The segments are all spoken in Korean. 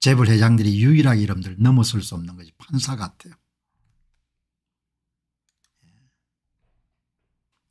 재벌 회장들이 유일하게 이름들 넘어설 수 없는 것이 판사 같아요.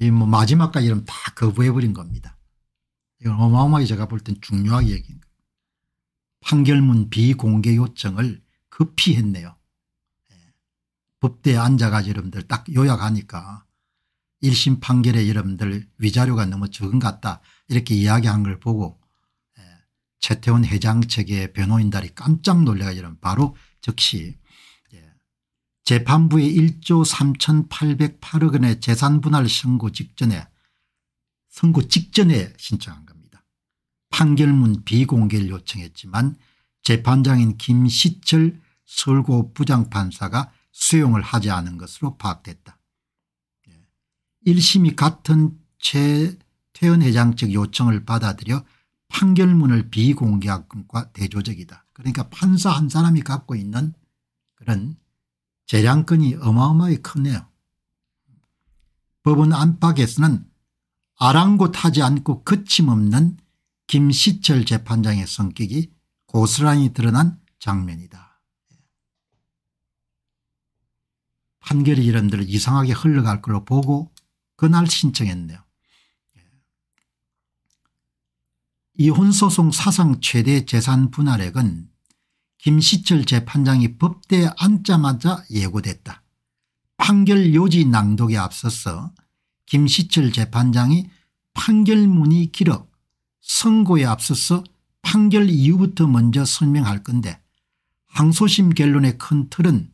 예. 이뭐 마지막까지 이름 다 거부해버린 겁니다. 이건 어마어마하게 제가 볼 땐 중요하게 얘기인 판결문 비공개 요청을 급히 했네요. 예. 법대에 앉아가지고 여러분들 딱 요약하니까 1심 판결에 여러분들 위자료가 너무 적은 것 같다 이렇게 이야기한 걸 보고 최태원 회장 측의 변호인들이 깜짝 놀래가지는 바로 즉시 예, 재판부의 1조 3808억 원의 재산분할 선고 직전에 선고 직전에 신청한 겁니다. 판결문 비공개를 요청했지만 재판장인 김시철 서울고 부장판사가 수용을 하지 않은 것으로 파악됐다. 1심이 예, 같은 최태원 회장 측 요청을 받아들여 판결문을 비공개학과 대조적이다. 그러니까 판사 한 사람이 갖고 있는 그런 재량권이 어마어마하게 크네요. 법원 안팎에서는 아랑곳하지 않고 그침없는 김시철 재판장의 성격이 고스란히 드러난 장면이다. 판결이 이름들 이상하게 흘러갈 걸로 보고 그날 신청했네요. 이혼소송 사상 최대 재산 분할액은 김시철 재판장이 법대에 앉자마자 예고됐다. 판결 요지 낭독에 앞서서 김시철 재판장이 판결문이 길어 선고에 앞서서 판결 이유부터 먼저 설명할 건데 항소심 결론의 큰 틀은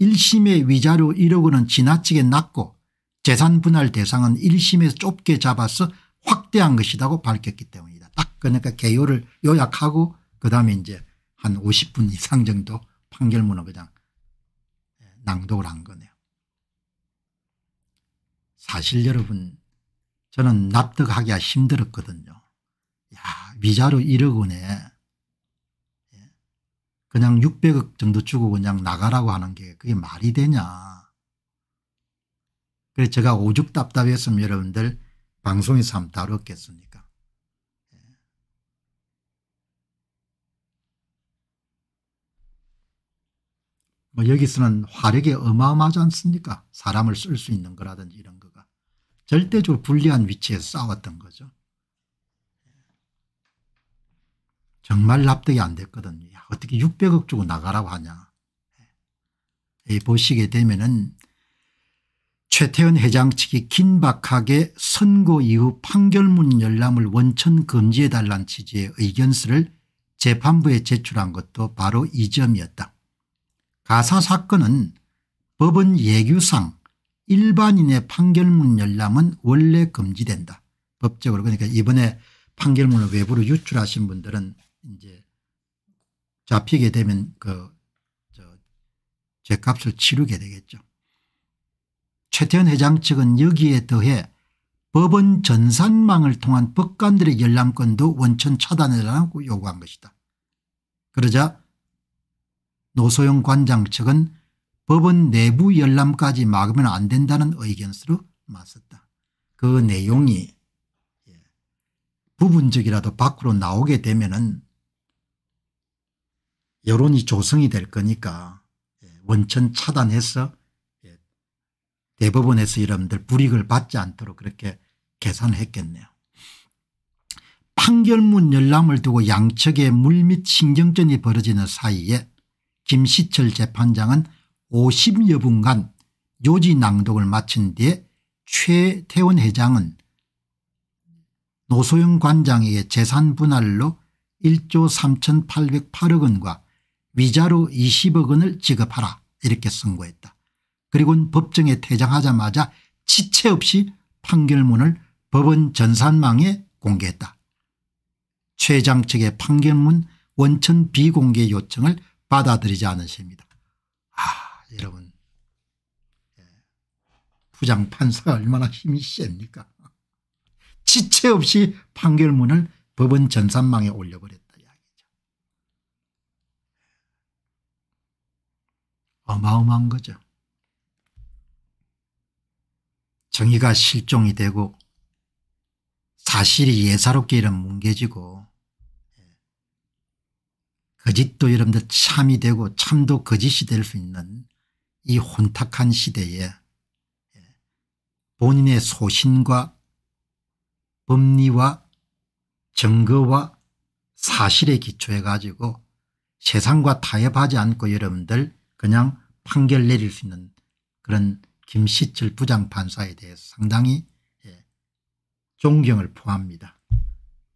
1심의 위자료 1억 원은 지나치게 낮고 재산 분할 대상은 1심에 좁게 잡아서 확대한 것이라고 밝혔기 때문이다. 딱 그러니까 개요를 요약하고 그다음에 이제 한 50분 이상 정도 판결문을 그냥 예, 낭독을 한 거네요. 사실 여러분 저는 납득하기가 힘들었거든요. 야 위자료 1억 원에 예, 그냥 600억 정도 주고 그냥 나가라고 하는 게 그게 말이 되냐. 그래서 제가 오죽 답답했으면 여러분들 방송에서 한번 다뤘겠습니까. 뭐 여기서는 화력이 어마어마하지 않습니까? 사람을 쓸 수 있는 거라든지 이런 거가. 절대적으로 불리한 위치에 싸웠던 거죠. 정말 납득이 안 됐거든요. 어떻게 600억 주고 나가라고 하냐. 예. 보시게 되면은 최태원 회장 측이 긴박하게 선고 이후 판결문 열람을 원천 금지해달란 취지의 의견서를 재판부에 제출한 것도 바로 이 점이었다. 가사 사건은 법원 예규상 일반인의 판결문 열람은 원래 금지된다. 법적으로 그러니까 이번에 판결문을 외부로 유출하신 분들은 이제 잡히게 되면 그 죄값을 치르게 되겠죠. 최태원 회장 측은 여기에 더해 법원 전산망을 통한 법관들의 열람권도 원천 차단해달라고 요구한 것이다. 그러자 노소영 관장 측은 법원 내부 열람까지 막으면 안 된다는 의견수로 맞섰다. 그 내용이 부분적이라도 밖으로 나오게 되면은 여론이 조성이 될 거니까 예, 원천 차단해서 예, 대법원에서 여러분들 불이익을 받지 않도록 그렇게 계산했겠네요. 판결문 열람을 두고 양측의 물밑 신경전이 벌어지는 사이에 김시철 재판장은 50여 분간 요지 낭독을 마친 뒤에 최태원 회장은 노소영 관장에게 재산 분할로 1조 3,808억 원과 위자료 20억 원을 지급하라 이렇게 선고했다. 그리고는 법정에 퇴장하자마자 지체 없이 판결문을 법원 전산망에 공개했다. 최장 측의 판결문 원천 비공개 요청을 받아들이지 않으십니다. 아 여러분 예. 부장판사가 얼마나 힘이 셉니까 지체 없이 판결문을 법원 전산망에 올려버렸다 이야기죠. 어마어마한 거죠. 정의가 실종이 되고 사실이 예사롭게 이런 뭉개지고 거짓도 여러분들 참이 되고 참도 거짓이 될 수 있는 이 혼탁한 시대에 예, 본인의 소신과 법리와 증거와 사실에 기초해 가지고 세상과 타협하지 않고 여러분들 그냥 판결 내릴 수 있는 그런 김시철 부장판사에 대해서 상당히 예, 존경을 포합니다.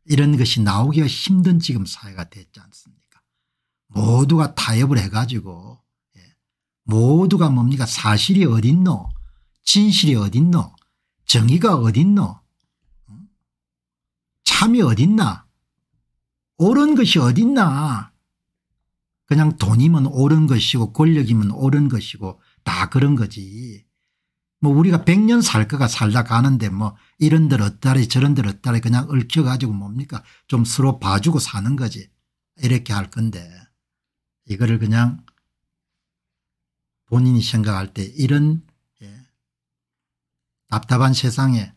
이런 것이 나오기가 힘든 지금 사회가 됐지 않습니까 모두가 타협을 해가지고 예. 모두가 뭡니까 사실이 어딨노 진실이 어딨노 정의가 어딨노 참이 어딨나 옳은 것이 어딨나 그냥 돈이면 옳은 것이고 권력이면 옳은 것이고 다 그런 거지 뭐 우리가 100년 살 거가 살다 가는데 뭐 이런들 어따리 저런들 어따리 그냥 얽혀가지고 뭡니까 좀 서로 봐주고 사는 거지 이렇게 할 건데 이거를 그냥 본인이 생각할 때 이런 예, 답답한 세상에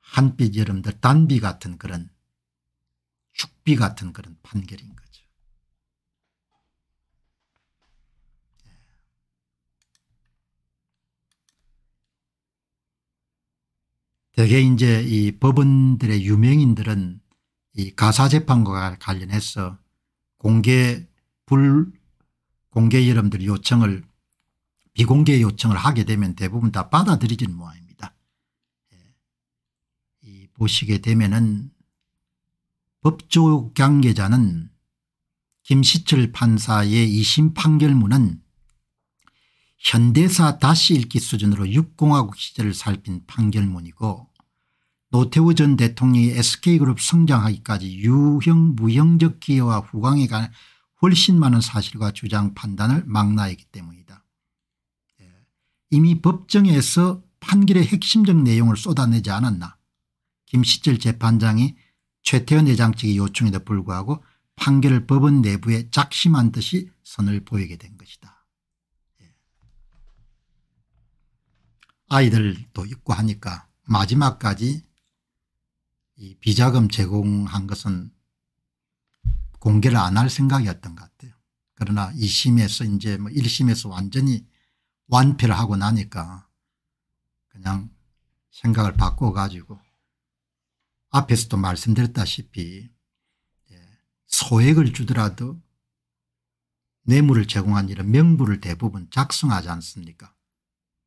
한빛 여름들 단비 같은 그런 죽비 같은 그런 판결인 거죠. 예. 대개 이제 이 법원들의 유명인들은 이 가사재판과 관련해서 공개 불공개 여러분들 요청을 비공개 요청을 하게 되면 대부분 다 받아들이진 모양입니다. 예. 이 보시게 되면은 법조 관계자는 김시철 판사의 2심 판결문은 현대사 다시 읽기 수준으로 육공화국 시절을 살핀 판결문이고 노태우 전 대통령이 SK그룹 성장하기까지 유형 무형적 기여와 후광에 관한 훨씬 많은 사실과 주장 판단을 망라했기 때문이다. 예. 이미 법정에서 판결의 핵심적 내용을 쏟아내지 않았나 김시철 재판장이 최태원 회장 측의 요청에도 불구하고 판결을 법원 내부에 작심한 듯이 선을 보이게 된 것이다. 예. 아이들도 있고 하니까 마지막까지 이 비자금 제공한 것은 공개를 안 할 생각이었던 것 같아요. 그러나 2심에서 이제 뭐 1심에서 완전히 완패를 하고 나니까 그냥 생각을 바꿔가지고 앞에서도 말씀드렸다시피 예, 소액을 주더라도 뇌물을 제공한 이런 명부를 대부분 작성하지 않습니까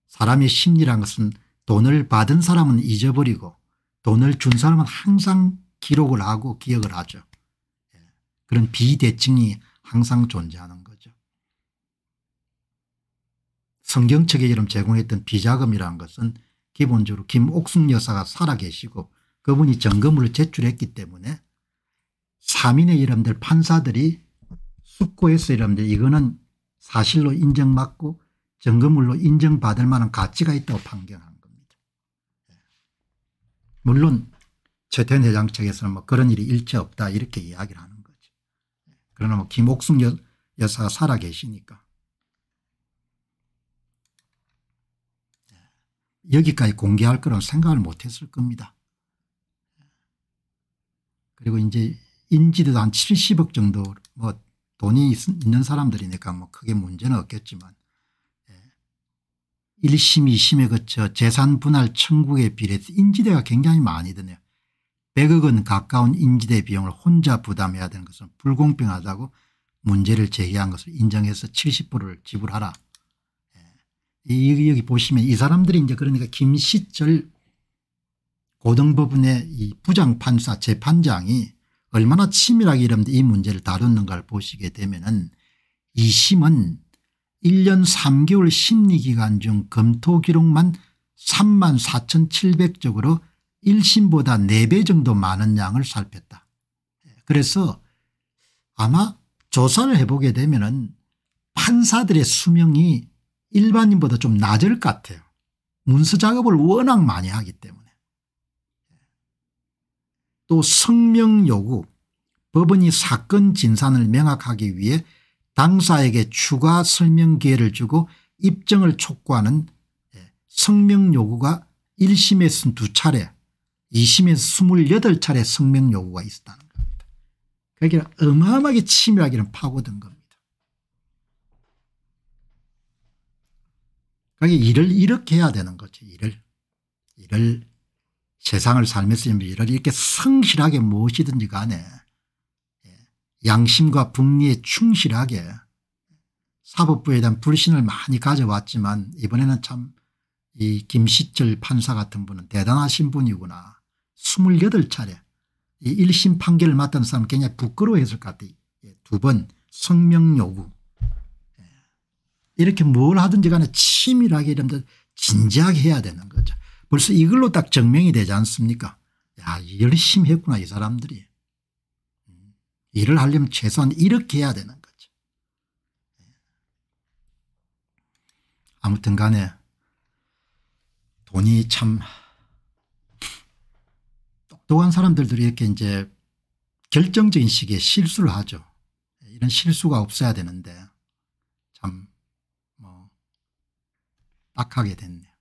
사람의 심리란 것은 돈을 받은 사람은 잊어버리고 돈을 준 사람은 항상 기록을 하고 기억을 하죠. 그런 비대칭이 항상 존재하는 거죠. 성경 체계처럼 제공했던 비자금이라는 것은 기본적으로 김옥숙 여사가 살아계시고 그분이 점검을 제출했기 때문에 사민의 이름들 판사들이 숙고해서 이름들 이거는 사실로 인정받고 점검물로 인정받을 만한 가치가 있다고 판결한 겁니다. 예. 물론 최태원 회장 측에서는 뭐 그런 일이 일체 없다 이렇게 이야기를 하는 그러나 뭐김옥승 여, 여사가 살아계시니까. 여기까지 공개할 거라고 생각을 못했을 겁니다. 그리고 이제 인지도 한 70억 정도 뭐 돈이 있, 는 사람들이니까 뭐 크게 문제는 없겠지만 1심 2심에 거쳐 재산 분할 천국에 비례해서 인지대가 굉장히 많이 드네요. 100억 원 가까운 인지대 비용을 혼자 부담해야 되는 것은 불공평하다고 문제를 제기한 것을 인정해서 70%를 지불하라. 여기, 예. 여기 보시면 이 사람들이 이제 그러니까 김시철 고등법원의 이 부장판사 재판장이 얼마나 치밀하게 이런 이 문제를 다뤘는가를 보시게 되면은 이 심은 1년 3개월 심리기간 중 검토 기록만 3만 4,700쪽으로 1심보다 4배 정도 많은 양을 살폈다. 그래서 아마 조사를 해보게 되면 은 판사들의 수명이 일반인보다 좀 낮을 것 같아요. 문서 작업을 워낙 많이 하기 때문에. 또 성명 요구 법원이 사건 진산을 명확하기 위해 당사에게 추가 설명 기회를 주고 입증을 촉구하는 예, 성명 요구가 1심에서는 두 차례 2 0에서 28차례 성명 요구가 있었다는 겁니다. 그러니까 어마어마하게 치밀하게는 파고든 겁니다. 그러니 일을 이렇게 해야 되는 거죠. 일을. 일을 세상을 살면서 일을 이렇게 성실하게 무엇이든지 간에 예, 양심과 분리에 충실하게 사법부에 대한 불신을 많이 가져왔지만 이번에는 참 이 김시철 판사 같은 분은 대단하신 분이구나 28차례 이 1심 판결을 맡은 사람 굉장히 부끄러워했을 것 같아요. 예, 두번 성명 요구. 예. 이렇게 뭘 하든지 간에 치밀하게 이러면 진지하게 해야 되는 거죠. 벌써 이걸로 딱 증명이 되지 않습니까 야 열심히 했구나 이 사람들이. 음, 일을 하려면 최소한 이렇게 해야 되는 거죠. 예. 아무튼 간에 돈이 참 똑똑한 사람들도 이렇게 이제 결정적인 시기에 실수를 하죠. 이런 실수가 없어야 되는데 참뭐 악하게 됐네. 요